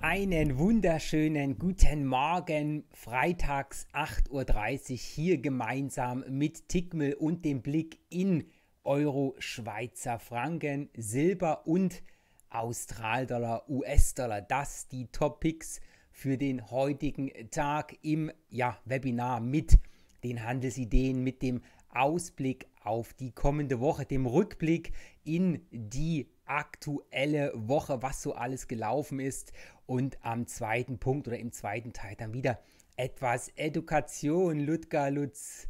Einen wunderschönen guten Morgen, freitags 8.30 Uhr hier gemeinsam mit Tickmill und dem Blick in Euro, Schweizer Franken, Silber und Australdollar, US-Dollar. Das die Topics für den heutigen Tag im ja, Webinar mit den Handelsideen, mit dem Ausblick auf die kommende Woche, dem Rückblick in die aktuelle Woche, was so alles gelaufen ist und am zweiten Punkt oder im zweiten Teil dann wieder etwas Education. Ludger Lutz,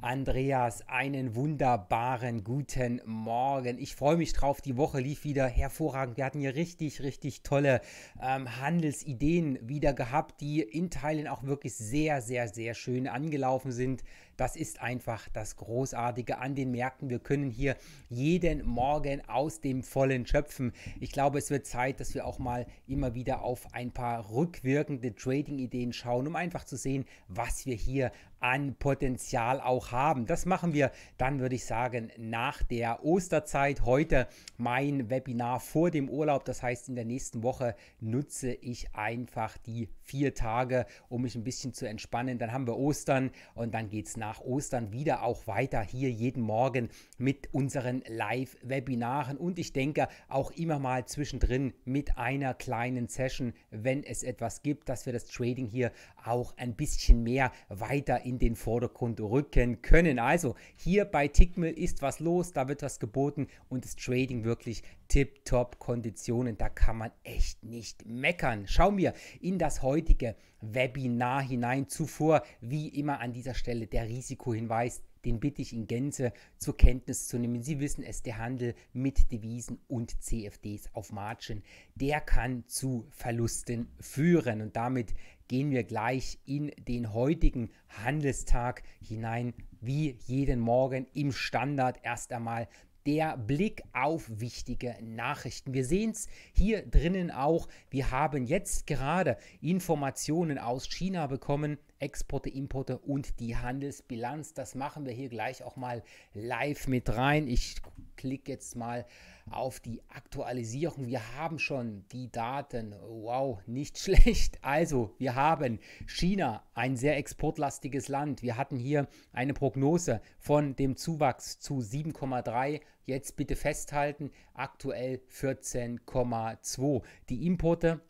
Andreas, einen wunderbaren guten Morgen. Ich freue mich drauf. Die Woche lief wieder hervorragend. Wir hatten hier richtig, richtig tolle ähm, Handelsideen wieder gehabt, die in Teilen auch wirklich sehr, sehr, sehr schön angelaufen sind. Das ist einfach das Großartige an den Märkten. Wir können hier jeden Morgen aus dem Vollen schöpfen. Ich glaube, es wird Zeit, dass wir auch mal immer wieder auf ein paar rückwirkende Trading-Ideen schauen, um einfach zu sehen, was wir hier an Potenzial auch haben. Das machen wir dann, würde ich sagen, nach der Osterzeit. Heute mein Webinar vor dem Urlaub. Das heißt, in der nächsten Woche nutze ich einfach die vier Tage, um mich ein bisschen zu entspannen. Dann haben wir Ostern und dann geht es nach nach Ostern wieder auch weiter hier jeden Morgen mit unseren Live-Webinaren und ich denke auch immer mal zwischendrin mit einer kleinen Session, wenn es etwas gibt, dass wir das Trading hier auch ein bisschen mehr weiter in den Vordergrund rücken können. Also hier bei Tickmill ist was los, da wird was geboten und das Trading wirklich tip konditionen Da kann man echt nicht meckern. Schauen wir in das heutige Webinar hinein. Zuvor, wie immer an dieser Stelle, der Risikohinweis. Den bitte ich in Gänze zur Kenntnis zu nehmen. Sie wissen es, der Handel mit Devisen und CFDs auf Margin, der kann zu Verlusten führen. Und damit gehen wir gleich in den heutigen Handelstag hinein. Wie jeden Morgen im Standard erst einmal der Blick auf wichtige Nachrichten. Wir sehen es hier drinnen auch. Wir haben jetzt gerade Informationen aus China bekommen, Exporte, Importe und die Handelsbilanz. Das machen wir hier gleich auch mal live mit rein. Ich klick jetzt mal auf die Aktualisierung. Wir haben schon die Daten. Wow, nicht schlecht. Also, wir haben China, ein sehr exportlastiges Land. Wir hatten hier eine Prognose von dem Zuwachs zu 7,3 jetzt bitte festhalten, aktuell 14,2. Die Importe,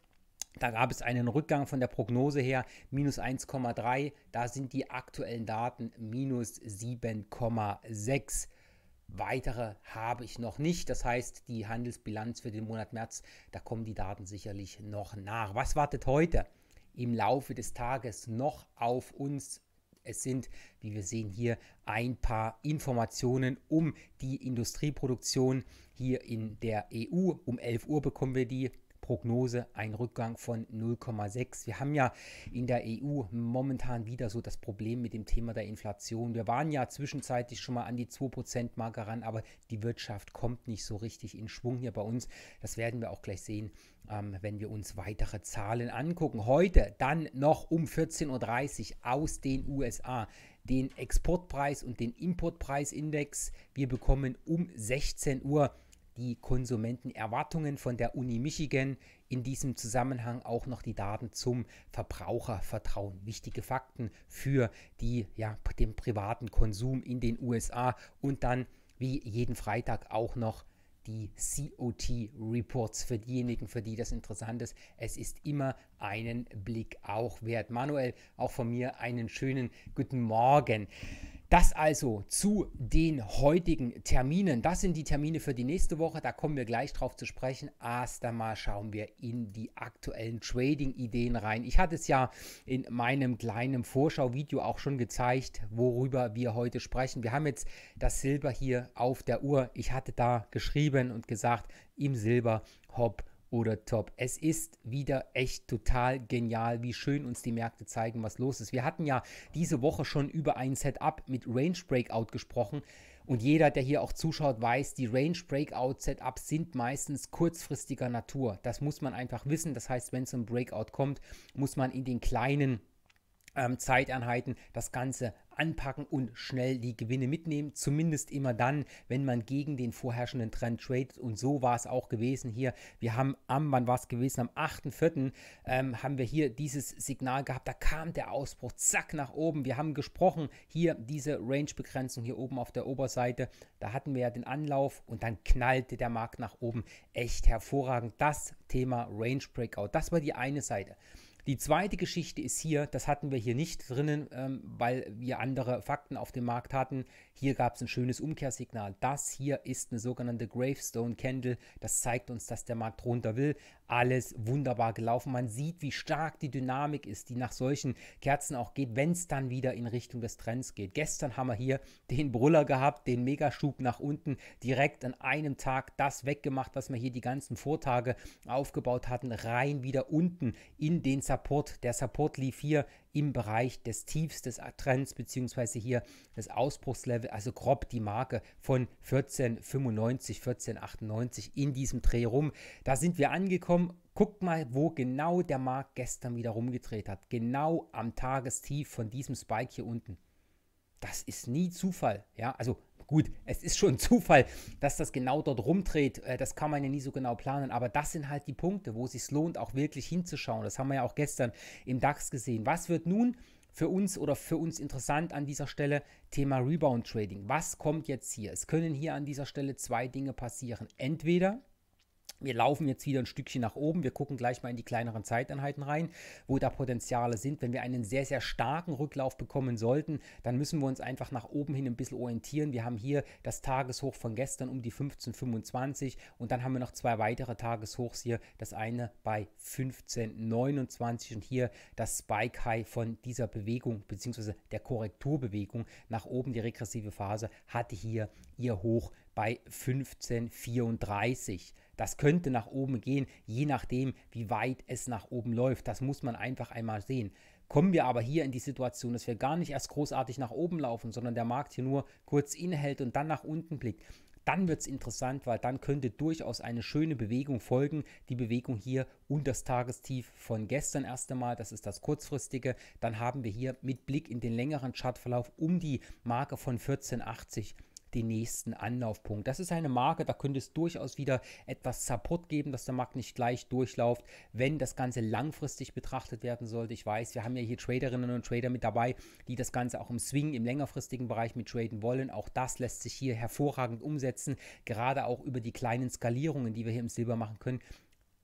da gab es einen Rückgang von der Prognose her, minus 1,3, da sind die aktuellen Daten minus 7,6. Weitere habe ich noch nicht. Das heißt, die Handelsbilanz für den Monat März, da kommen die Daten sicherlich noch nach. Was wartet heute im Laufe des Tages noch auf uns? Es sind, wie wir sehen, hier ein paar Informationen um die Industrieproduktion hier in der EU. Um 11 Uhr bekommen wir die Prognose ein Rückgang von 0,6. Wir haben ja in der EU momentan wieder so das Problem mit dem Thema der Inflation. Wir waren ja zwischenzeitlich schon mal an die 2% Marke ran, aber die Wirtschaft kommt nicht so richtig in Schwung hier bei uns. Das werden wir auch gleich sehen, ähm, wenn wir uns weitere Zahlen angucken. Heute dann noch um 14.30 Uhr aus den USA den Exportpreis und den Importpreisindex. Wir bekommen um 16 Uhr die Konsumentenerwartungen von der Uni Michigan, in diesem Zusammenhang auch noch die Daten zum Verbrauchervertrauen. Wichtige Fakten für die, ja, den privaten Konsum in den USA und dann wie jeden Freitag auch noch die COT Reports für diejenigen, für die das interessant ist. Es ist immer einen Blick auch wert. Manuel, auch von mir einen schönen guten Morgen. Das also zu den heutigen Terminen. Das sind die Termine für die nächste Woche. Da kommen wir gleich drauf zu sprechen. Erst einmal schauen wir in die aktuellen Trading-Ideen rein. Ich hatte es ja in meinem kleinen Vorschau-Video auch schon gezeigt, worüber wir heute sprechen. Wir haben jetzt das Silber hier auf der Uhr. Ich hatte da geschrieben und gesagt, im Silber, hopp, oder top. Es ist wieder echt total genial, wie schön uns die Märkte zeigen, was los ist. Wir hatten ja diese Woche schon über ein Setup mit Range Breakout gesprochen. Und jeder, der hier auch zuschaut, weiß, die Range Breakout Setups sind meistens kurzfristiger Natur. Das muss man einfach wissen. Das heißt, wenn es zum Breakout kommt, muss man in den kleinen ähm, Zeiteinheiten das Ganze anpacken und schnell die Gewinne mitnehmen. Zumindest immer dann, wenn man gegen den vorherrschenden Trend tradet. Und so war es auch gewesen hier. Wir haben am, wann war es gewesen? Am 8.4. Ähm, haben wir hier dieses Signal gehabt. Da kam der Ausbruch, zack, nach oben. Wir haben gesprochen, hier diese Range-Begrenzung hier oben auf der Oberseite. Da hatten wir ja den Anlauf und dann knallte der Markt nach oben. Echt hervorragend. Das Thema Range Breakout. Das war die eine Seite. Die zweite Geschichte ist hier, das hatten wir hier nicht drinnen, ähm, weil wir andere Fakten auf dem Markt hatten. Hier gab es ein schönes Umkehrsignal. Das hier ist eine sogenannte Gravestone Candle. Das zeigt uns, dass der Markt runter will. Alles wunderbar gelaufen. Man sieht, wie stark die Dynamik ist, die nach solchen Kerzen auch geht, wenn es dann wieder in Richtung des Trends geht. Gestern haben wir hier den Brüller gehabt, den Megaschub nach unten, direkt an einem Tag das weggemacht, was wir hier die ganzen Vortage aufgebaut hatten, rein wieder unten in den Support. Der Support lief hier im Bereich des Tiefs des Trends, beziehungsweise hier das Ausbruchslevel, also grob die Marke von 1495, 1498 in diesem Dreh rum. Da sind wir angekommen. Guckt mal, wo genau der Markt gestern wieder rumgedreht hat. Genau am Tagestief von diesem Spike hier unten. Das ist nie Zufall. Ja, also Gut, es ist schon Zufall, dass das genau dort rumdreht. Äh, das kann man ja nie so genau planen. Aber das sind halt die Punkte, wo es sich lohnt, auch wirklich hinzuschauen. Das haben wir ja auch gestern im DAX gesehen. Was wird nun für uns oder für uns interessant an dieser Stelle Thema Rebound Trading. Was kommt jetzt hier? Es können hier an dieser Stelle zwei Dinge passieren. Entweder wir laufen jetzt wieder ein Stückchen nach oben. Wir gucken gleich mal in die kleineren Zeiteinheiten rein, wo da Potenziale sind. Wenn wir einen sehr, sehr starken Rücklauf bekommen sollten, dann müssen wir uns einfach nach oben hin ein bisschen orientieren. Wir haben hier das Tageshoch von gestern um die 15,25 und dann haben wir noch zwei weitere Tageshochs hier. Das eine bei 15,29 und hier das Spike High von dieser Bewegung bzw. der Korrekturbewegung nach oben. Die regressive Phase hatte hier ihr Hoch bei 1534. Das könnte nach oben gehen, je nachdem, wie weit es nach oben läuft. Das muss man einfach einmal sehen. Kommen wir aber hier in die Situation, dass wir gar nicht erst großartig nach oben laufen, sondern der Markt hier nur kurz innehält und dann nach unten blickt dann wird es interessant, weil dann könnte durchaus eine schöne Bewegung folgen. Die Bewegung hier und das Tagestief von gestern erst einmal, das ist das kurzfristige. Dann haben wir hier mit Blick in den längeren Chartverlauf um die Marke von 1480 den nächsten Anlaufpunkt. Das ist eine Marke, da könnte es durchaus wieder etwas Support geben, dass der Markt nicht gleich durchläuft, wenn das Ganze langfristig betrachtet werden sollte. Ich weiß, wir haben ja hier Traderinnen und Trader mit dabei, die das Ganze auch im Swing, im längerfristigen Bereich mit traden wollen. Auch das lässt sich hier hervorragend umsetzen, gerade auch über die kleinen Skalierungen, die wir hier im Silber machen können.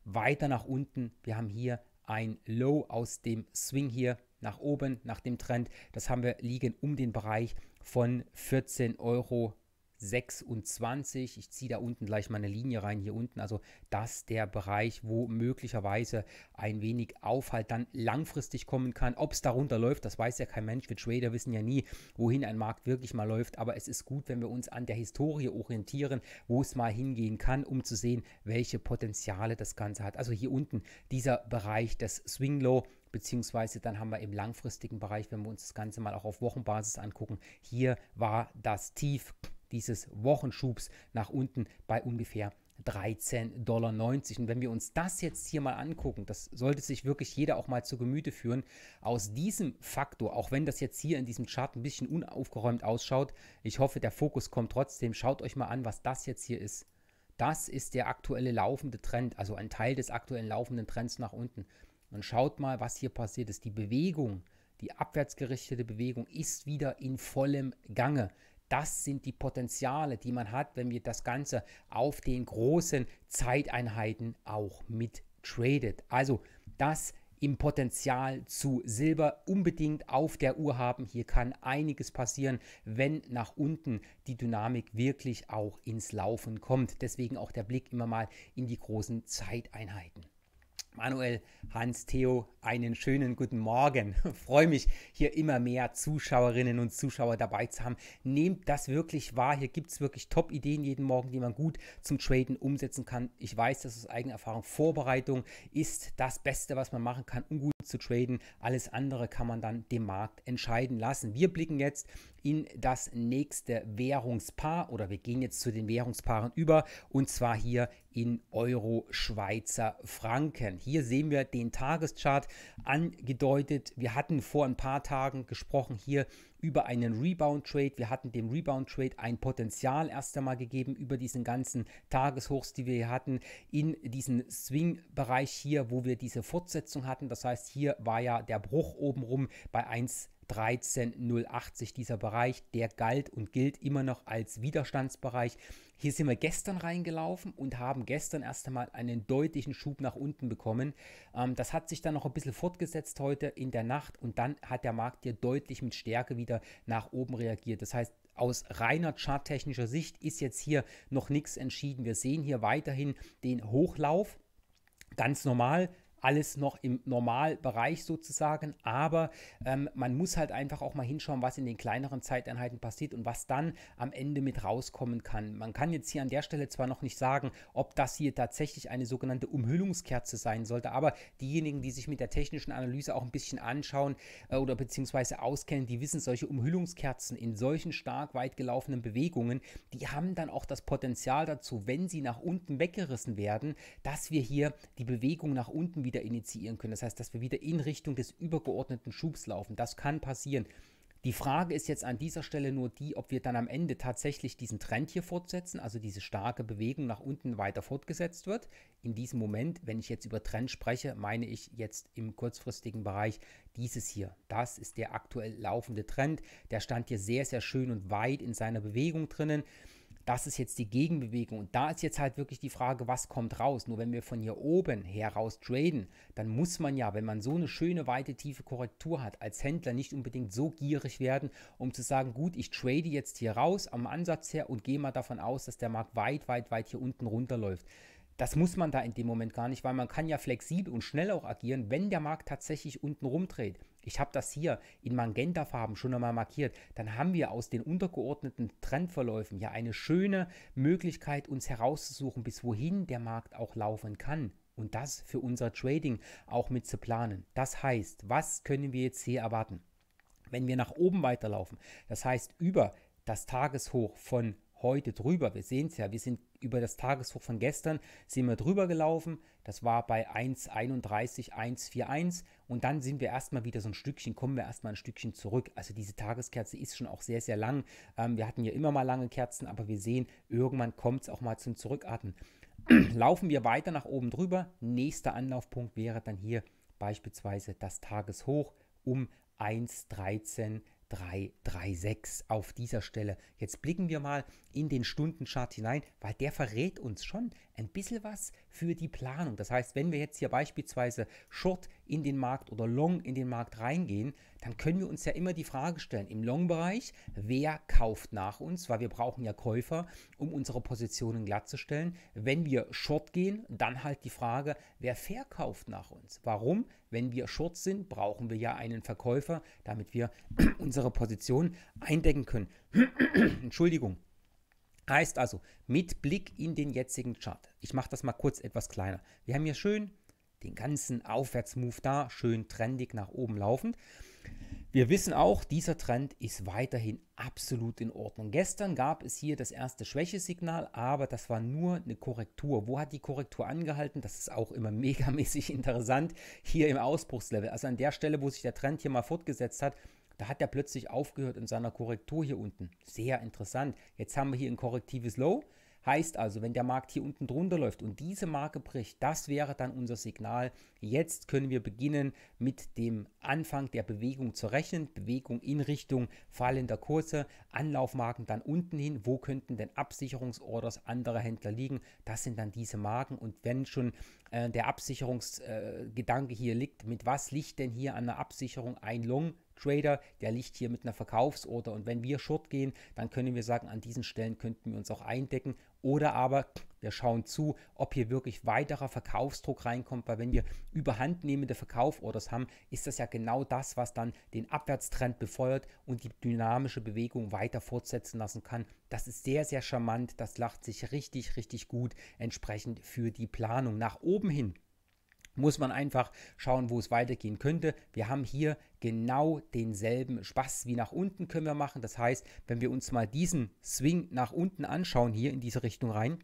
Weiter nach unten, wir haben hier ein Low aus dem Swing hier nach oben, nach dem Trend. Das haben wir liegen um den Bereich von 14 Euro 26. Ich ziehe da unten gleich mal eine Linie rein, hier unten. Also das der Bereich, wo möglicherweise ein wenig Aufhalt dann langfristig kommen kann. Ob es darunter läuft, das weiß ja kein Mensch. Wir Trader wissen ja nie, wohin ein Markt wirklich mal läuft. Aber es ist gut, wenn wir uns an der Historie orientieren, wo es mal hingehen kann, um zu sehen, welche Potenziale das Ganze hat. Also hier unten dieser Bereich des Swing Low beziehungsweise dann haben wir im langfristigen Bereich, wenn wir uns das Ganze mal auch auf Wochenbasis angucken, hier war das Tief dieses Wochenschubs nach unten bei ungefähr 13,90 Dollar. Und wenn wir uns das jetzt hier mal angucken, das sollte sich wirklich jeder auch mal zu Gemüte führen, aus diesem Faktor, auch wenn das jetzt hier in diesem Chart ein bisschen unaufgeräumt ausschaut, ich hoffe, der Fokus kommt trotzdem, schaut euch mal an, was das jetzt hier ist. Das ist der aktuelle laufende Trend, also ein Teil des aktuellen laufenden Trends nach unten. Und schaut mal, was hier passiert ist. Die Bewegung, die abwärtsgerichtete Bewegung ist wieder in vollem Gange. Das sind die Potenziale, die man hat, wenn wir das Ganze auf den großen Zeiteinheiten auch mit tradet. Also das im Potenzial zu Silber unbedingt auf der Uhr haben. Hier kann einiges passieren, wenn nach unten die Dynamik wirklich auch ins Laufen kommt. Deswegen auch der Blick immer mal in die großen Zeiteinheiten. Manuel, Hans, Theo, einen schönen guten Morgen. Ich freue mich, hier immer mehr Zuschauerinnen und Zuschauer dabei zu haben. Nehmt das wirklich wahr. Hier gibt es wirklich Top-Ideen jeden Morgen, die man gut zum Traden umsetzen kann. Ich weiß dass aus eigener Erfahrung. Vorbereitung ist das Beste, was man machen kann, um gut zu traden. Alles andere kann man dann dem Markt entscheiden lassen. Wir blicken jetzt in das nächste Währungspaar oder wir gehen jetzt zu den Währungspaaren über und zwar hier in Euro Schweizer Franken. Hier sehen wir den Tageschart angedeutet. Wir hatten vor ein paar Tagen gesprochen hier über einen Rebound-Trade. Wir hatten dem Rebound-Trade ein Potenzial erst einmal gegeben über diesen ganzen Tageshochs, die wir hier hatten, in diesen Swing-Bereich hier, wo wir diese Fortsetzung hatten. Das heißt, hier war ja der Bruch obenrum bei 1. 13080 dieser Bereich, der galt und gilt immer noch als Widerstandsbereich. Hier sind wir gestern reingelaufen und haben gestern erst einmal einen deutlichen Schub nach unten bekommen. Ähm, das hat sich dann noch ein bisschen fortgesetzt heute in der Nacht und dann hat der Markt hier deutlich mit Stärke wieder nach oben reagiert. Das heißt, aus reiner charttechnischer Sicht ist jetzt hier noch nichts entschieden. Wir sehen hier weiterhin den Hochlauf. Ganz normal, alles noch im Normalbereich sozusagen, aber ähm, man muss halt einfach auch mal hinschauen, was in den kleineren Zeiteinheiten passiert und was dann am Ende mit rauskommen kann. Man kann jetzt hier an der Stelle zwar noch nicht sagen, ob das hier tatsächlich eine sogenannte Umhüllungskerze sein sollte, aber diejenigen, die sich mit der technischen Analyse auch ein bisschen anschauen äh, oder beziehungsweise auskennen, die wissen, solche Umhüllungskerzen in solchen stark weit gelaufenen Bewegungen, die haben dann auch das Potenzial dazu, wenn sie nach unten weggerissen werden, dass wir hier die Bewegung nach unten wieder wieder initiieren können. Das heißt, dass wir wieder in Richtung des übergeordneten Schubs laufen. Das kann passieren. Die Frage ist jetzt an dieser Stelle nur die, ob wir dann am Ende tatsächlich diesen Trend hier fortsetzen, also diese starke Bewegung nach unten weiter fortgesetzt wird. In diesem Moment, wenn ich jetzt über Trend spreche, meine ich jetzt im kurzfristigen Bereich dieses hier. Das ist der aktuell laufende Trend. Der stand hier sehr, sehr schön und weit in seiner Bewegung drinnen. Das ist jetzt die Gegenbewegung. Und da ist jetzt halt wirklich die Frage, was kommt raus? Nur wenn wir von hier oben heraus traden, dann muss man ja, wenn man so eine schöne, weite, tiefe Korrektur hat, als Händler nicht unbedingt so gierig werden, um zu sagen, gut, ich trade jetzt hier raus am Ansatz her und gehe mal davon aus, dass der Markt weit, weit, weit hier unten runterläuft. Das muss man da in dem Moment gar nicht, weil man kann ja flexibel und schnell auch agieren, wenn der Markt tatsächlich unten rumdreht. Ich habe das hier in Magentafarben schon einmal markiert. Dann haben wir aus den untergeordneten Trendverläufen ja eine schöne Möglichkeit, uns herauszusuchen, bis wohin der Markt auch laufen kann. Und das für unser Trading auch mit zu planen. Das heißt, was können wir jetzt hier erwarten? Wenn wir nach oben weiterlaufen, das heißt über das Tageshoch von heute drüber. Wir sehen es ja, wir sind über das Tageshoch von gestern sind wir drüber gelaufen. Das war bei 1,31, 1,41 und dann sind wir erstmal wieder so ein Stückchen, kommen wir erstmal ein Stückchen zurück. Also diese Tageskerze ist schon auch sehr, sehr lang. Ähm, wir hatten ja immer mal lange Kerzen, aber wir sehen, irgendwann kommt es auch mal zum Zurückatmen. Laufen wir weiter nach oben drüber. Nächster Anlaufpunkt wäre dann hier beispielsweise das Tageshoch um 1,13, 336 auf dieser Stelle. Jetzt blicken wir mal in den Stundenchart hinein, weil der verrät uns schon ein bisschen was für die Planung. Das heißt, wenn wir jetzt hier beispielsweise Short in den Markt oder Long in den Markt reingehen, dann können wir uns ja immer die Frage stellen, im Long-Bereich, wer kauft nach uns? Weil wir brauchen ja Käufer, um unsere Positionen glatt zu stellen. Wenn wir Short gehen, dann halt die Frage, wer verkauft nach uns? Warum? Wenn wir Short sind, brauchen wir ja einen Verkäufer, damit wir unsere Position eindecken können. Entschuldigung. Heißt also, mit Blick in den jetzigen Chart. Ich mache das mal kurz etwas kleiner. Wir haben hier schön den ganzen Aufwärtsmove da, schön trendig nach oben laufend. Wir wissen auch, dieser Trend ist weiterhin absolut in Ordnung. Gestern gab es hier das erste Schwächesignal, aber das war nur eine Korrektur. Wo hat die Korrektur angehalten? Das ist auch immer megamäßig interessant. Hier im Ausbruchslevel, also an der Stelle, wo sich der Trend hier mal fortgesetzt hat, da hat er plötzlich aufgehört in seiner Korrektur hier unten. Sehr interessant. Jetzt haben wir hier ein korrektives Low. Heißt also, wenn der Markt hier unten drunter läuft und diese Marke bricht, das wäre dann unser Signal. Jetzt können wir beginnen, mit dem Anfang der Bewegung zu rechnen. Bewegung in Richtung fallender Kurse, Anlaufmarken dann unten hin. Wo könnten denn Absicherungsorders anderer Händler liegen? Das sind dann diese Marken. Und wenn schon äh, der Absicherungsgedanke äh, hier liegt, mit was liegt denn hier an der Absicherung ein Long? Trader, der liegt hier mit einer Verkaufsorder und wenn wir short gehen, dann können wir sagen, an diesen Stellen könnten wir uns auch eindecken oder aber wir schauen zu, ob hier wirklich weiterer Verkaufsdruck reinkommt, weil wenn wir überhandnehmende Verkauforders haben, ist das ja genau das, was dann den Abwärtstrend befeuert und die dynamische Bewegung weiter fortsetzen lassen kann. Das ist sehr, sehr charmant, das lacht sich richtig, richtig gut entsprechend für die Planung nach oben hin muss man einfach schauen, wo es weitergehen könnte. Wir haben hier genau denselben Spaß wie nach unten können wir machen. Das heißt, wenn wir uns mal diesen Swing nach unten anschauen, hier in diese Richtung rein,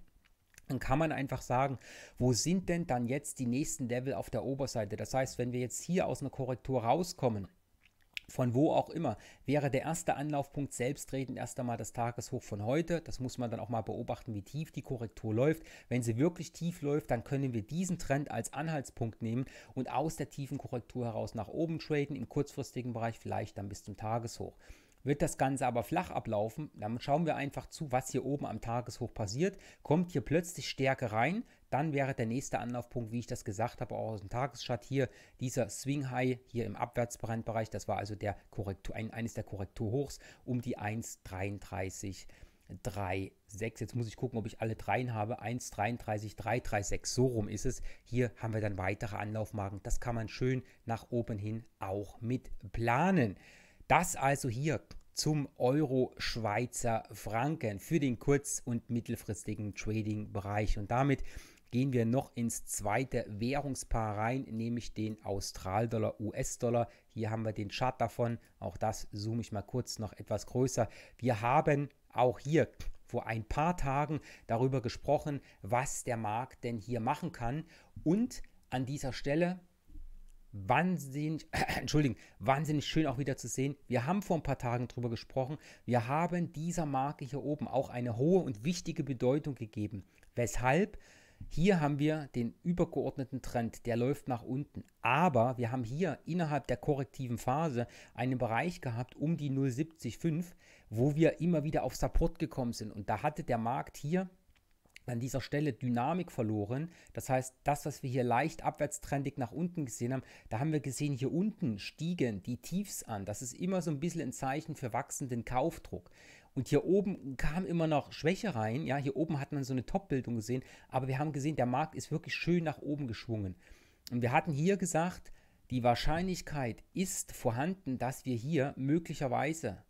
dann kann man einfach sagen, wo sind denn dann jetzt die nächsten Level auf der Oberseite? Das heißt, wenn wir jetzt hier aus einer Korrektur rauskommen, von wo auch immer, wäre der erste Anlaufpunkt selbstredend erst einmal das Tageshoch von heute. Das muss man dann auch mal beobachten, wie tief die Korrektur läuft. Wenn sie wirklich tief läuft, dann können wir diesen Trend als Anhaltspunkt nehmen und aus der tiefen Korrektur heraus nach oben traden, im kurzfristigen Bereich vielleicht dann bis zum Tageshoch. Wird das Ganze aber flach ablaufen, dann schauen wir einfach zu, was hier oben am Tageshoch passiert. Kommt hier plötzlich Stärke rein, dann wäre der nächste Anlaufpunkt, wie ich das gesagt habe, auch aus dem Tageschart hier, dieser Swing High hier im Abwärtsbrandbereich, das war also der Korrektur, ein, eines der Korrekturhochs um die 1,33. 3, 6. Jetzt muss ich gucken, ob ich alle dreien habe. 1, 33, 3, 3, 6. So rum ist es. Hier haben wir dann weitere Anlaufmarken. Das kann man schön nach oben hin auch mit planen. Das also hier zum Euro Schweizer Franken für den kurz- und mittelfristigen Trading-Bereich. Und damit gehen wir noch ins zweite Währungspaar rein, nämlich den Australdollar, US-Dollar. Hier haben wir den Chart davon. Auch das zoome ich mal kurz noch etwas größer. Wir haben auch hier vor ein paar Tagen darüber gesprochen, was der Markt denn hier machen kann. Und an dieser Stelle wahnsinnig, entschuldigen, wahnsinnig schön auch wieder zu sehen. Wir haben vor ein paar Tagen drüber gesprochen. Wir haben dieser Marke hier oben auch eine hohe und wichtige Bedeutung gegeben. Weshalb? Hier haben wir den übergeordneten Trend, der läuft nach unten. Aber wir haben hier innerhalb der korrektiven Phase einen Bereich gehabt um die 0,75, wo wir immer wieder auf Support gekommen sind. Und da hatte der Markt hier an dieser Stelle Dynamik verloren. Das heißt, das, was wir hier leicht abwärtstrendig nach unten gesehen haben, da haben wir gesehen, hier unten stiegen die Tiefs an. Das ist immer so ein bisschen ein Zeichen für wachsenden Kaufdruck. Und hier oben kam immer noch Schwäche rein. Ja, hier oben hat man so eine Top-Bildung gesehen. Aber wir haben gesehen, der Markt ist wirklich schön nach oben geschwungen. Und wir hatten hier gesagt, die Wahrscheinlichkeit ist vorhanden, dass wir hier möglicherweise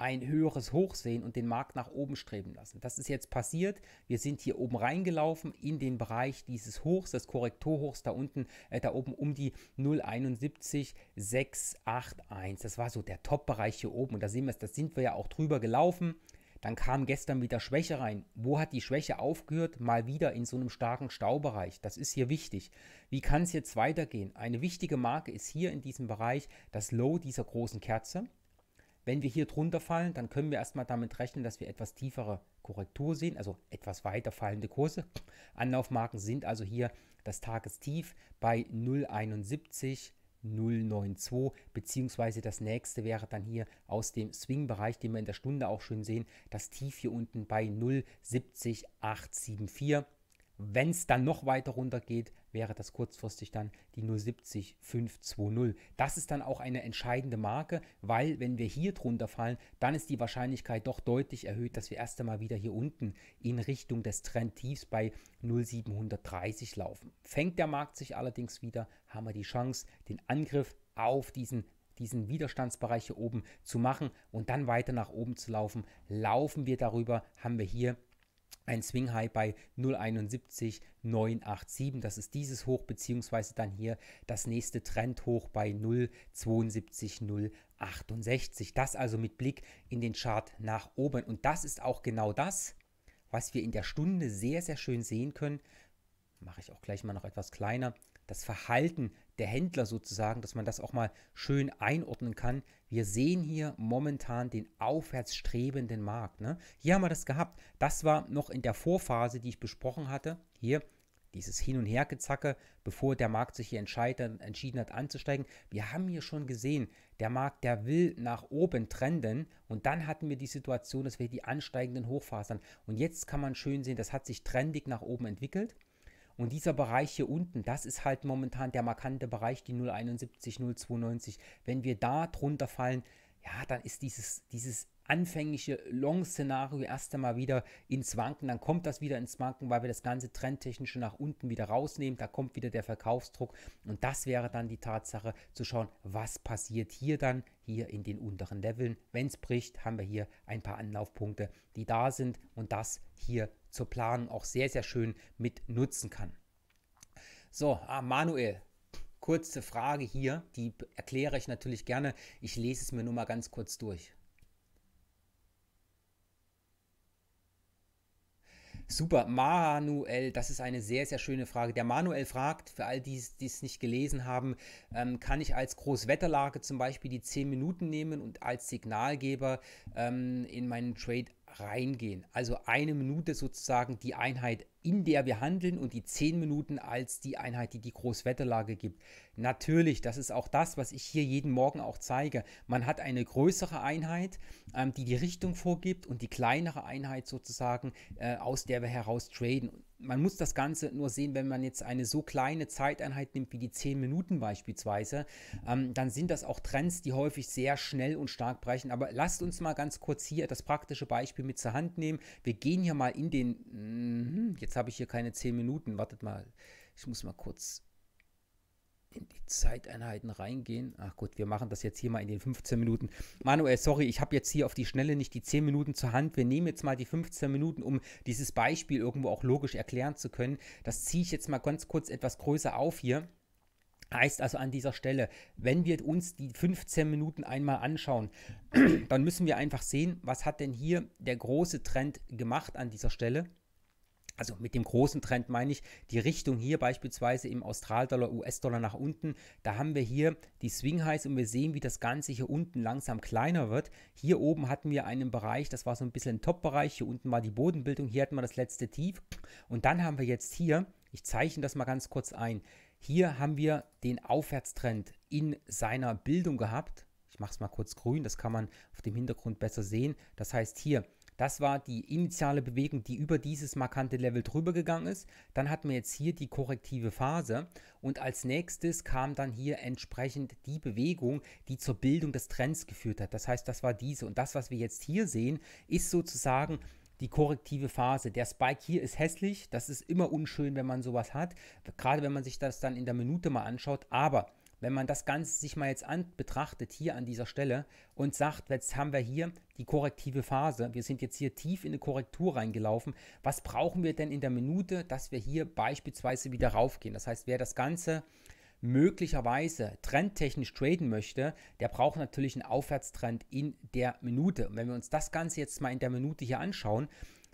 ein höheres Hoch sehen und den Markt nach oben streben lassen. Das ist jetzt passiert. Wir sind hier oben reingelaufen in den Bereich dieses Hochs, des Korrekturhochs da unten, äh, da oben um die 0,71681. Das war so der Top-Bereich hier oben und da sehen wir es, das sind wir ja auch drüber gelaufen. Dann kam gestern wieder Schwäche rein. Wo hat die Schwäche aufgehört? Mal wieder in so einem starken Staubereich. Das ist hier wichtig. Wie kann es jetzt weitergehen? Eine wichtige Marke ist hier in diesem Bereich das Low dieser großen Kerze. Wenn wir hier drunter fallen, dann können wir erstmal damit rechnen, dass wir etwas tiefere Korrektur sehen, also etwas weiter fallende Kurse. Anlaufmarken sind also hier das Tagestief bei 0,71,092, beziehungsweise das nächste wäre dann hier aus dem Swing-Bereich, den wir in der Stunde auch schön sehen, das Tief hier unten bei 0,70874. Wenn es dann noch weiter runter geht, wäre das kurzfristig dann die 070520. Das ist dann auch eine entscheidende Marke, weil wenn wir hier drunter fallen, dann ist die Wahrscheinlichkeit doch deutlich erhöht, dass wir erst einmal wieder hier unten in Richtung des Trendtiefs bei 0730 laufen. Fängt der Markt sich allerdings wieder, haben wir die Chance, den Angriff auf diesen diesen Widerstandsbereich hier oben zu machen und dann weiter nach oben zu laufen. Laufen wir darüber, haben wir hier ein Swing High bei 0,71,987. Das ist dieses Hoch, beziehungsweise dann hier das nächste Trendhoch bei 0,72,068. Das also mit Blick in den Chart nach oben. Und das ist auch genau das, was wir in der Stunde sehr, sehr schön sehen können. Mache ich auch gleich mal noch etwas kleiner. Das Verhalten der Händler sozusagen, dass man das auch mal schön einordnen kann. Wir sehen hier momentan den aufwärtsstrebenden Markt. Ne? Hier haben wir das gehabt. Das war noch in der Vorphase, die ich besprochen hatte. Hier dieses Hin- und Hergezacke, bevor der Markt sich hier entschieden hat anzusteigen. Wir haben hier schon gesehen, der Markt, der will nach oben trenden und dann hatten wir die Situation, dass wir die ansteigenden Hochfasern und jetzt kann man schön sehen, das hat sich trendig nach oben entwickelt. Und dieser Bereich hier unten, das ist halt momentan der markante Bereich, die 071, 092. Wenn wir da drunter fallen, ja, dann ist dieses, dieses anfängliche Long-Szenario erst einmal wieder ins Wanken, dann kommt das wieder ins Wanken, weil wir das ganze Trendtechnische nach unten wieder rausnehmen, da kommt wieder der Verkaufsdruck und das wäre dann die Tatsache zu schauen, was passiert hier dann, hier in den unteren Leveln. Wenn es bricht, haben wir hier ein paar Anlaufpunkte, die da sind und das hier zur Planung auch sehr, sehr schön mit nutzen kann. So, ah, Manuel, kurze Frage hier, die erkläre ich natürlich gerne. Ich lese es mir nur mal ganz kurz durch. Super, Manuel, das ist eine sehr, sehr schöne Frage. Der Manuel fragt, für all die, die es nicht gelesen haben, ähm, kann ich als Großwetterlage zum Beispiel die 10 Minuten nehmen und als Signalgeber ähm, in meinen Trade reingehen. Also eine Minute sozusagen die Einheit, in der wir handeln und die zehn Minuten als die Einheit, die die Großwetterlage gibt. Natürlich, das ist auch das, was ich hier jeden Morgen auch zeige. Man hat eine größere Einheit, ähm, die die Richtung vorgibt und die kleinere Einheit sozusagen, äh, aus der wir heraus traden man muss das Ganze nur sehen, wenn man jetzt eine so kleine Zeiteinheit nimmt wie die 10 Minuten beispielsweise, ähm, dann sind das auch Trends, die häufig sehr schnell und stark brechen. Aber lasst uns mal ganz kurz hier das praktische Beispiel mit zur Hand nehmen. Wir gehen hier mal in den, mhm, jetzt habe ich hier keine 10 Minuten, wartet mal, ich muss mal kurz in die Zeiteinheiten reingehen. Ach gut, wir machen das jetzt hier mal in den 15 Minuten. Manuel, sorry, ich habe jetzt hier auf die Schnelle nicht die 10 Minuten zur Hand. Wir nehmen jetzt mal die 15 Minuten, um dieses Beispiel irgendwo auch logisch erklären zu können. Das ziehe ich jetzt mal ganz kurz etwas größer auf hier. Heißt also an dieser Stelle, wenn wir uns die 15 Minuten einmal anschauen, dann müssen wir einfach sehen, was hat denn hier der große Trend gemacht an dieser Stelle also mit dem großen Trend meine ich die Richtung hier beispielsweise im Australdollar, US-Dollar nach unten. Da haben wir hier die Swing Highs und wir sehen, wie das Ganze hier unten langsam kleiner wird. Hier oben hatten wir einen Bereich, das war so ein bisschen ein Top-Bereich. Hier unten war die Bodenbildung, hier hatten wir das letzte Tief. Und dann haben wir jetzt hier, ich zeichne das mal ganz kurz ein, hier haben wir den Aufwärtstrend in seiner Bildung gehabt. Ich mache es mal kurz grün, das kann man auf dem Hintergrund besser sehen. Das heißt hier, das war die initiale Bewegung, die über dieses markante Level drüber gegangen ist. Dann hatten wir jetzt hier die korrektive Phase und als nächstes kam dann hier entsprechend die Bewegung, die zur Bildung des Trends geführt hat. Das heißt, das war diese und das, was wir jetzt hier sehen, ist sozusagen die korrektive Phase. Der Spike hier ist hässlich, das ist immer unschön, wenn man sowas hat, gerade wenn man sich das dann in der Minute mal anschaut, aber wenn man das Ganze sich mal jetzt an, betrachtet, hier an dieser Stelle, und sagt, jetzt haben wir hier die korrektive Phase, wir sind jetzt hier tief in eine Korrektur reingelaufen, was brauchen wir denn in der Minute, dass wir hier beispielsweise wieder raufgehen? Das heißt, wer das Ganze möglicherweise trendtechnisch traden möchte, der braucht natürlich einen Aufwärtstrend in der Minute. Und wenn wir uns das Ganze jetzt mal in der Minute hier anschauen,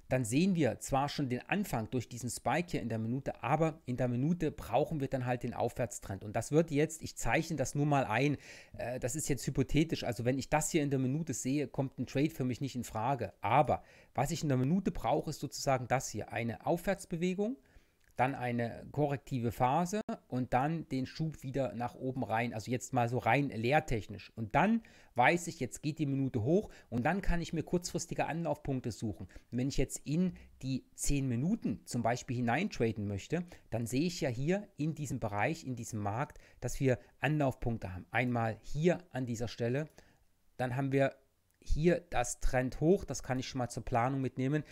dann sehen wir zwar schon den Anfang durch diesen Spike hier in der Minute, aber in der Minute brauchen wir dann halt den Aufwärtstrend. Und das wird jetzt, ich zeichne das nur mal ein, äh, das ist jetzt hypothetisch, also wenn ich das hier in der Minute sehe, kommt ein Trade für mich nicht in Frage. Aber was ich in der Minute brauche, ist sozusagen das hier, eine Aufwärtsbewegung dann eine korrektive Phase und dann den Schub wieder nach oben rein. Also jetzt mal so rein leertechnisch. Und dann weiß ich, jetzt geht die Minute hoch und dann kann ich mir kurzfristige Anlaufpunkte suchen. Und wenn ich jetzt in die 10 Minuten zum Beispiel hineintraden möchte, dann sehe ich ja hier in diesem Bereich, in diesem Markt, dass wir Anlaufpunkte haben. Einmal hier an dieser Stelle, dann haben wir hier das Trend hoch, das kann ich schon mal zur Planung mitnehmen.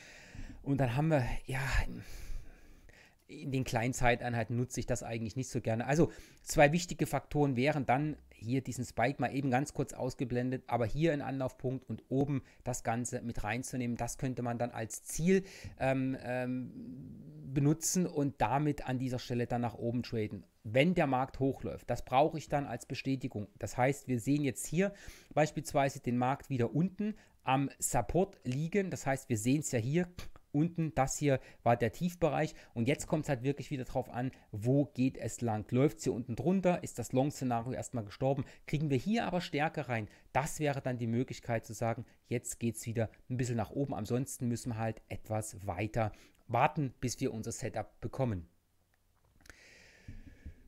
Und dann haben wir, ja, in den kleinen Zeiteinheiten nutze ich das eigentlich nicht so gerne. Also zwei wichtige Faktoren wären dann hier diesen Spike mal eben ganz kurz ausgeblendet, aber hier ein Anlaufpunkt und oben das Ganze mit reinzunehmen. Das könnte man dann als Ziel ähm, ähm, benutzen und damit an dieser Stelle dann nach oben traden. Wenn der Markt hochläuft, das brauche ich dann als Bestätigung. Das heißt, wir sehen jetzt hier beispielsweise den Markt wieder unten am Support liegen. Das heißt, wir sehen es ja hier unten. Das hier war der Tiefbereich. Und jetzt kommt es halt wirklich wieder drauf an, wo geht es lang. Läuft es hier unten drunter? Ist das Long-Szenario erstmal gestorben? Kriegen wir hier aber Stärke rein? Das wäre dann die Möglichkeit zu sagen, jetzt geht es wieder ein bisschen nach oben. Ansonsten müssen wir halt etwas weiter warten, bis wir unser Setup bekommen.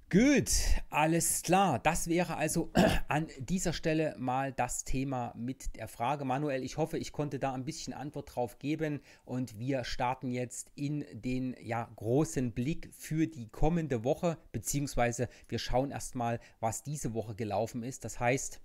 Gut, alles klar. Das wäre also an dieser Stelle mal das Thema mit der Frage. Manuel, ich hoffe, ich konnte da ein bisschen Antwort drauf geben und wir starten jetzt in den ja, großen Blick für die kommende Woche, beziehungsweise wir schauen erstmal, was diese Woche gelaufen ist. Das heißt,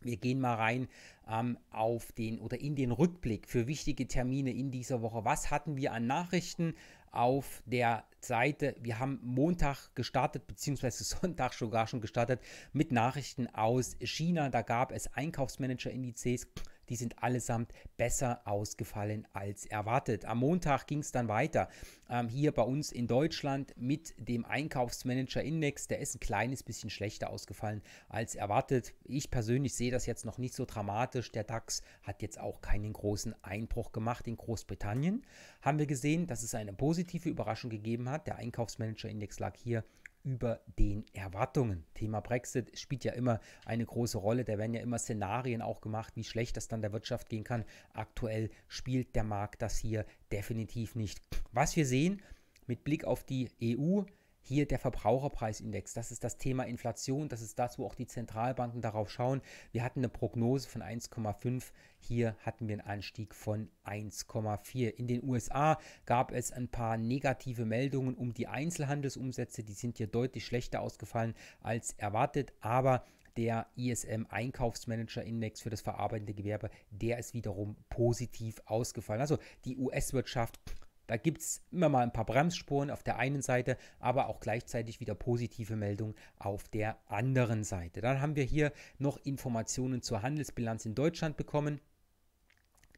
wir gehen mal rein ähm, auf den oder in den Rückblick für wichtige Termine in dieser Woche. Was hatten wir an Nachrichten? auf der Seite. Wir haben Montag gestartet, beziehungsweise Sonntag sogar schon gestartet mit Nachrichten aus China. Da gab es Einkaufsmanager-Indizes die sind allesamt besser ausgefallen als erwartet. Am Montag ging es dann weiter ähm, hier bei uns in Deutschland mit dem Einkaufsmanager-Index. Der ist ein kleines bisschen schlechter ausgefallen als erwartet. Ich persönlich sehe das jetzt noch nicht so dramatisch. Der DAX hat jetzt auch keinen großen Einbruch gemacht. In Großbritannien haben wir gesehen, dass es eine positive Überraschung gegeben hat. Der Einkaufsmanager-Index lag hier über den Erwartungen. Thema Brexit spielt ja immer eine große Rolle. Da werden ja immer Szenarien auch gemacht, wie schlecht das dann der Wirtschaft gehen kann. Aktuell spielt der Markt das hier definitiv nicht. Was wir sehen mit Blick auf die EU, hier der Verbraucherpreisindex. Das ist das Thema Inflation. Das ist das, wo auch die Zentralbanken darauf schauen. Wir hatten eine Prognose von 1,5. Hier hatten wir einen Anstieg von 1,4. In den USA gab es ein paar negative Meldungen um die Einzelhandelsumsätze. Die sind hier deutlich schlechter ausgefallen als erwartet. Aber der ISM Einkaufsmanager Index für das verarbeitende Gewerbe, der ist wiederum positiv ausgefallen. Also die US-Wirtschaft da gibt es immer mal ein paar Bremsspuren auf der einen Seite, aber auch gleichzeitig wieder positive Meldungen auf der anderen Seite. Dann haben wir hier noch Informationen zur Handelsbilanz in Deutschland bekommen.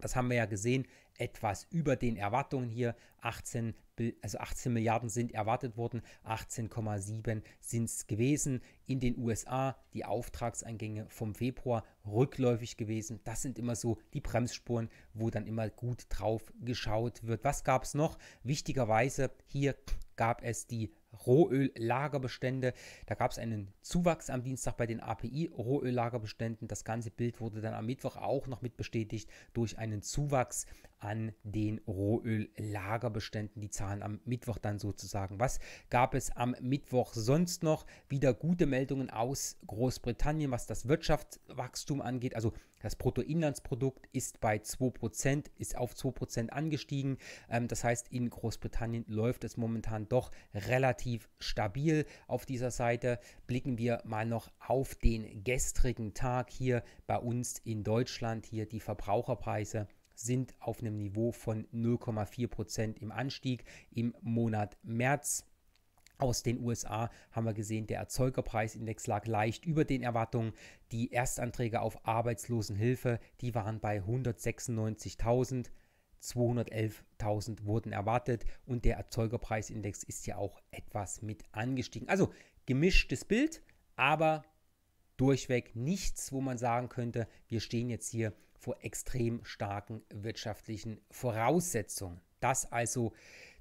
Das haben wir ja gesehen etwas über den Erwartungen hier. 18, also 18 Milliarden sind erwartet worden, 18,7 sind es gewesen. In den USA die Auftragseingänge vom Februar rückläufig gewesen. Das sind immer so die Bremsspuren, wo dann immer gut drauf geschaut wird. Was gab es noch? Wichtigerweise hier gab es die Rohöllagerbestände. Da gab es einen Zuwachs am Dienstag bei den api rohöllagerbeständen Das ganze Bild wurde dann am Mittwoch auch noch mit bestätigt durch einen Zuwachs an den Rohöllagerbeständen. Die Zahlen am Mittwoch dann sozusagen. Was gab es am Mittwoch sonst noch? Wieder gute Meldungen aus Großbritannien, was das Wirtschaftswachstum angeht. Also das Bruttoinlandsprodukt ist bei 2%, ist auf 2% angestiegen. Ähm, das heißt, in Großbritannien läuft es momentan doch relativ relativ stabil auf dieser Seite. Blicken wir mal noch auf den gestrigen Tag hier bei uns in Deutschland. Hier die Verbraucherpreise sind auf einem Niveau von 0,4 Prozent im Anstieg im Monat März. Aus den USA haben wir gesehen, der Erzeugerpreisindex lag leicht über den Erwartungen. Die Erstanträge auf Arbeitslosenhilfe, die waren bei 196.000. 211.000 wurden erwartet und der Erzeugerpreisindex ist ja auch etwas mit angestiegen. Also gemischtes Bild, aber durchweg nichts, wo man sagen könnte, wir stehen jetzt hier vor extrem starken wirtschaftlichen Voraussetzungen. Das also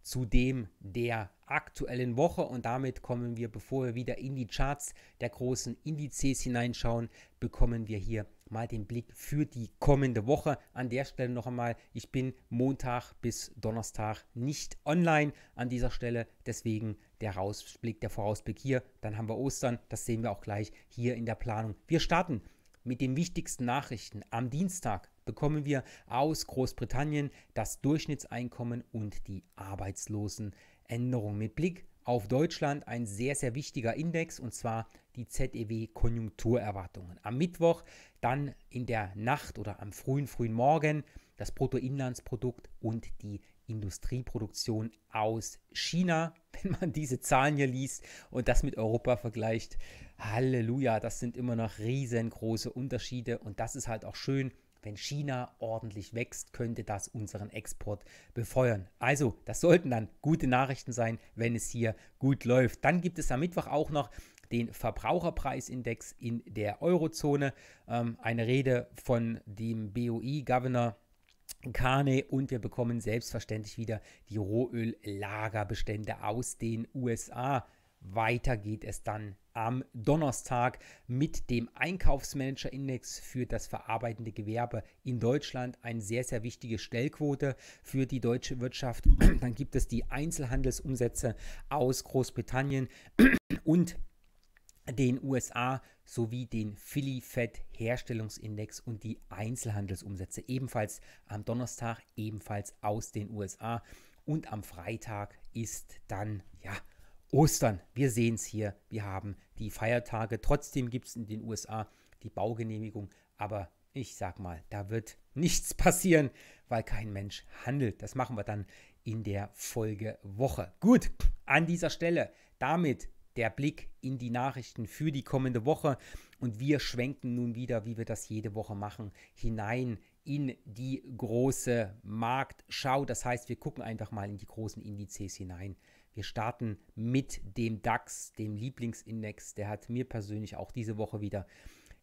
zu dem der aktuellen Woche und damit kommen wir, bevor wir wieder in die Charts der großen Indizes hineinschauen, bekommen wir hier mal den Blick für die kommende Woche. An der Stelle noch einmal, ich bin Montag bis Donnerstag nicht online an dieser Stelle. Deswegen der Rausblick, der Vorausblick hier. Dann haben wir Ostern. Das sehen wir auch gleich hier in der Planung. Wir starten mit den wichtigsten Nachrichten. Am Dienstag bekommen wir aus Großbritannien das Durchschnittseinkommen und die Arbeitslosenänderung. Mit Blick auf Deutschland ein sehr, sehr wichtiger Index und zwar die ZEW Konjunkturerwartungen. Am Mittwoch dann in der Nacht oder am frühen, frühen Morgen das Bruttoinlandsprodukt und die Industrieproduktion aus China. Wenn man diese Zahlen hier liest und das mit Europa vergleicht, Halleluja, das sind immer noch riesengroße Unterschiede und das ist halt auch schön, wenn China ordentlich wächst, könnte das unseren Export befeuern. Also, das sollten dann gute Nachrichten sein, wenn es hier gut läuft. Dann gibt es am Mittwoch auch noch den Verbraucherpreisindex in der Eurozone. Ähm, eine Rede von dem BOI-Governor. Kane und wir bekommen selbstverständlich wieder die Rohöllagerbestände aus den USA weiter geht es dann am Donnerstag mit dem Einkaufsmanager-Index für das verarbeitende Gewerbe in Deutschland. Eine sehr, sehr wichtige Stellquote für die deutsche Wirtschaft. Dann gibt es die Einzelhandelsumsätze aus Großbritannien und den USA sowie den Philly Fed Herstellungsindex und die Einzelhandelsumsätze ebenfalls am Donnerstag, ebenfalls aus den USA. Und am Freitag ist dann ja Ostern. Wir sehen es hier. Wir haben die Feiertage. Trotzdem gibt es in den USA die Baugenehmigung. Aber ich sag mal, da wird nichts passieren, weil kein Mensch handelt. Das machen wir dann in der Folgewoche. Gut, an dieser Stelle damit der Blick in die Nachrichten für die kommende Woche. Und wir schwenken nun wieder, wie wir das jede Woche machen, hinein in die große Marktschau. Das heißt, wir gucken einfach mal in die großen Indizes hinein wir starten mit dem DAX, dem Lieblingsindex. Der hat mir persönlich auch diese Woche wieder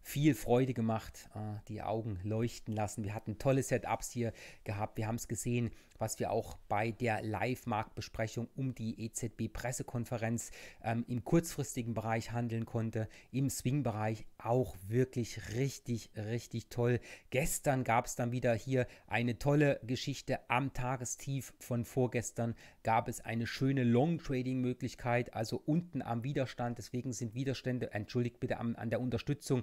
viel Freude gemacht, äh, die Augen leuchten lassen. Wir hatten tolle Setups hier gehabt, wir haben es gesehen, was wir auch bei der Live-Marktbesprechung um die EZB-Pressekonferenz ähm, im kurzfristigen Bereich handeln konnte, im Swing-Bereich auch wirklich richtig, richtig toll. Gestern gab es dann wieder hier eine tolle Geschichte am Tagestief von vorgestern, gab es eine schöne Long-Trading-Möglichkeit, also unten am Widerstand, deswegen sind Widerstände, entschuldigt bitte, an, an der Unterstützung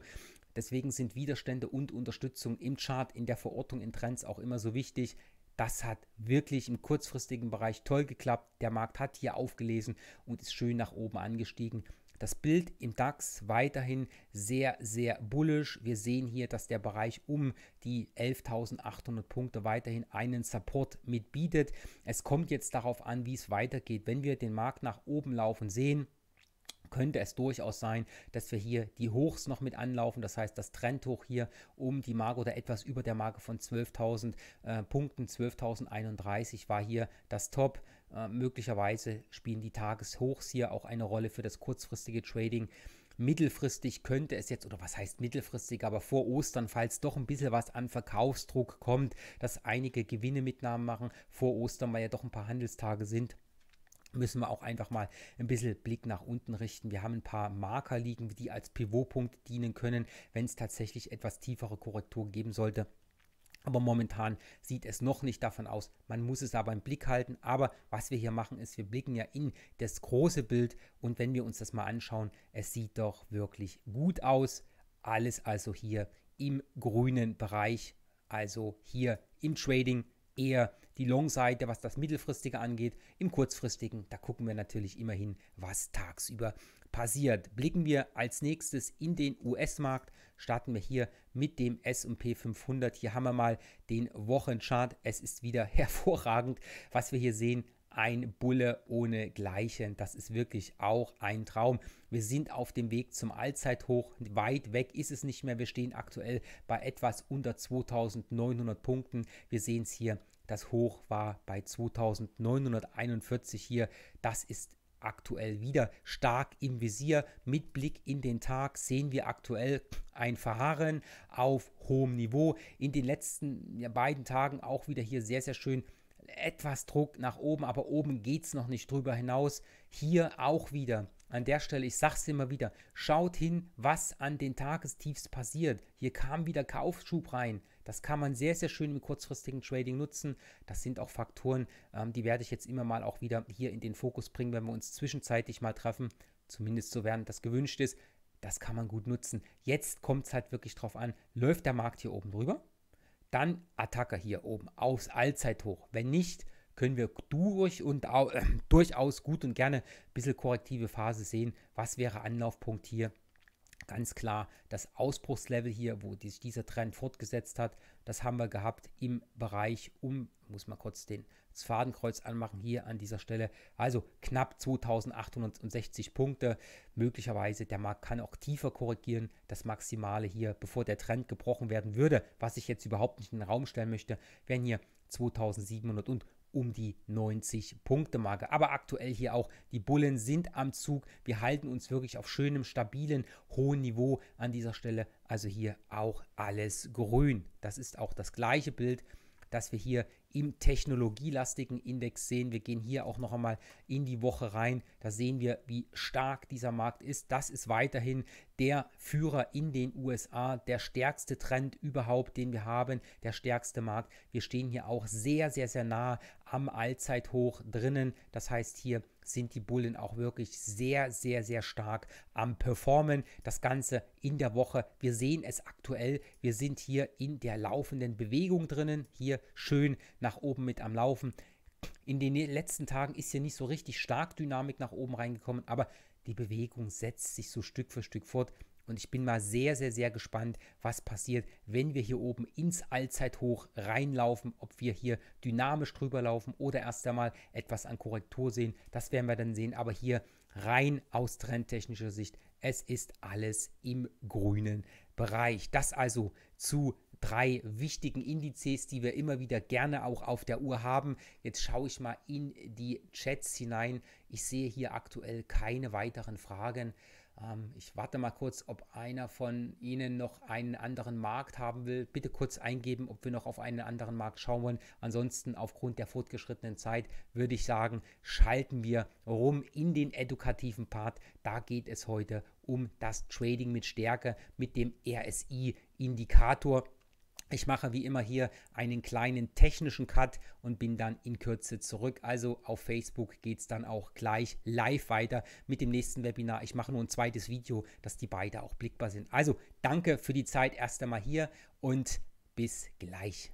Deswegen sind Widerstände und Unterstützung im Chart, in der Verortung, in Trends auch immer so wichtig. Das hat wirklich im kurzfristigen Bereich toll geklappt. Der Markt hat hier aufgelesen und ist schön nach oben angestiegen. Das Bild im DAX weiterhin sehr, sehr bullisch. Wir sehen hier, dass der Bereich um die 11.800 Punkte weiterhin einen Support mitbietet. Es kommt jetzt darauf an, wie es weitergeht. Wenn wir den Markt nach oben laufen sehen, könnte es durchaus sein, dass wir hier die Hochs noch mit anlaufen. Das heißt, das Trendhoch hier um die Marke oder etwas über der Marke von 12.000 äh, Punkten, 12.031 war hier das Top. Äh, möglicherweise spielen die Tageshochs hier auch eine Rolle für das kurzfristige Trading. Mittelfristig könnte es jetzt, oder was heißt mittelfristig, aber vor Ostern, falls doch ein bisschen was an Verkaufsdruck kommt, dass einige Gewinne mitnahmen machen, vor Ostern, weil ja doch ein paar Handelstage sind, müssen wir auch einfach mal ein bisschen Blick nach unten richten. Wir haben ein paar Marker liegen, die als Pivotpunkt dienen können, wenn es tatsächlich etwas tiefere Korrektur geben sollte. Aber momentan sieht es noch nicht davon aus. Man muss es aber im Blick halten. Aber was wir hier machen, ist, wir blicken ja in das große Bild. Und wenn wir uns das mal anschauen, es sieht doch wirklich gut aus. Alles also hier im grünen Bereich. Also hier im Trading eher die Long-Seite, was das Mittelfristige angeht. Im Kurzfristigen, da gucken wir natürlich immerhin, was tagsüber passiert. Blicken wir als nächstes in den US-Markt. Starten wir hier mit dem SP 500. Hier haben wir mal den Wochenchart. Es ist wieder hervorragend, was wir hier sehen ein Bulle ohne Gleichen. Das ist wirklich auch ein Traum. Wir sind auf dem Weg zum Allzeithoch. Weit weg ist es nicht mehr. Wir stehen aktuell bei etwas unter 2900 Punkten. Wir sehen es hier. Das Hoch war bei 2941 hier. Das ist aktuell wieder stark im Visier. Mit Blick in den Tag sehen wir aktuell ein Verharren auf hohem Niveau. In den letzten beiden Tagen auch wieder hier sehr, sehr schön etwas Druck nach oben, aber oben geht es noch nicht drüber hinaus. Hier auch wieder an der Stelle, ich sage es immer wieder, schaut hin, was an den Tagestiefs passiert. Hier kam wieder Kaufschub rein. Das kann man sehr, sehr schön im kurzfristigen Trading nutzen. Das sind auch Faktoren, ähm, die werde ich jetzt immer mal auch wieder hier in den Fokus bringen, wenn wir uns zwischenzeitlich mal treffen. Zumindest so während das gewünscht ist. Das kann man gut nutzen. Jetzt kommt es halt wirklich drauf an, läuft der Markt hier oben drüber? dann Attacke hier oben aufs Allzeithoch. Wenn nicht, können wir durch und äh, durchaus gut und gerne ein bisschen korrektive Phase sehen. Was wäre Anlaufpunkt hier? Ganz klar, das Ausbruchslevel hier, wo sich dieser Trend fortgesetzt hat, das haben wir gehabt im Bereich um, muss man kurz den das Fadenkreuz anmachen hier an dieser Stelle. Also knapp 2860 Punkte. Möglicherweise der Markt kann auch tiefer korrigieren, das Maximale hier, bevor der Trend gebrochen werden würde, was ich jetzt überhaupt nicht in den Raum stellen möchte, wären hier 2700 und um die 90 Punkte Marke. Aber aktuell hier auch, die Bullen sind am Zug. Wir halten uns wirklich auf schönem, stabilen, hohen Niveau an dieser Stelle. Also hier auch alles grün. Das ist auch das gleiche Bild, das wir hier im technologielastigen Index sehen. Wir gehen hier auch noch einmal in die Woche rein. Da sehen wir, wie stark dieser Markt ist. Das ist weiterhin der Führer in den USA, der stärkste Trend überhaupt, den wir haben, der stärkste Markt. Wir stehen hier auch sehr, sehr, sehr nah am Allzeithoch drinnen. Das heißt hier sind die Bullen auch wirklich sehr, sehr, sehr stark am Performen. Das Ganze in der Woche. Wir sehen es aktuell. Wir sind hier in der laufenden Bewegung drinnen. Hier schön nach oben mit am Laufen. In den letzten Tagen ist hier nicht so richtig stark Dynamik nach oben reingekommen, aber die Bewegung setzt sich so Stück für Stück fort. Und ich bin mal sehr, sehr, sehr gespannt, was passiert, wenn wir hier oben ins Allzeithoch reinlaufen, ob wir hier dynamisch drüber laufen oder erst einmal etwas an Korrektur sehen. Das werden wir dann sehen. Aber hier rein aus trendtechnischer Sicht, es ist alles im grünen Bereich. Das also zu drei wichtigen Indizes, die wir immer wieder gerne auch auf der Uhr haben. Jetzt schaue ich mal in die Chats hinein. Ich sehe hier aktuell keine weiteren Fragen. Ähm, ich warte mal kurz, ob einer von Ihnen noch einen anderen Markt haben will. Bitte kurz eingeben, ob wir noch auf einen anderen Markt schauen wollen. Ansonsten aufgrund der fortgeschrittenen Zeit würde ich sagen, schalten wir rum in den edukativen Part. Da geht es heute um das Trading mit Stärke, mit dem RSI-Indikator. Ich mache wie immer hier einen kleinen technischen Cut und bin dann in Kürze zurück. Also auf Facebook geht es dann auch gleich live weiter mit dem nächsten Webinar. Ich mache nur ein zweites Video, dass die beide auch blickbar sind. Also danke für die Zeit erst einmal hier und bis gleich.